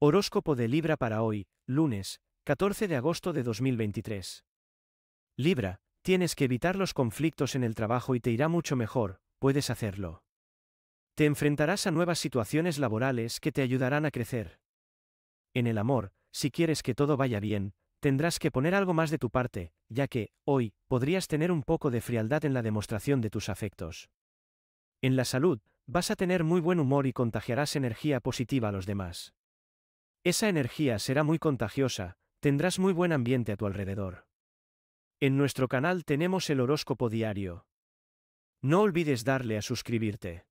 Horóscopo de Libra para hoy, lunes, 14 de agosto de 2023. Libra, tienes que evitar los conflictos en el trabajo y te irá mucho mejor, puedes hacerlo. Te enfrentarás a nuevas situaciones laborales que te ayudarán a crecer. En el amor, si quieres que todo vaya bien, tendrás que poner algo más de tu parte, ya que, hoy, podrías tener un poco de frialdad en la demostración de tus afectos. En la salud, vas a tener muy buen humor y contagiarás energía positiva a los demás. Esa energía será muy contagiosa, tendrás muy buen ambiente a tu alrededor. En nuestro canal tenemos el horóscopo diario. No olvides darle a suscribirte.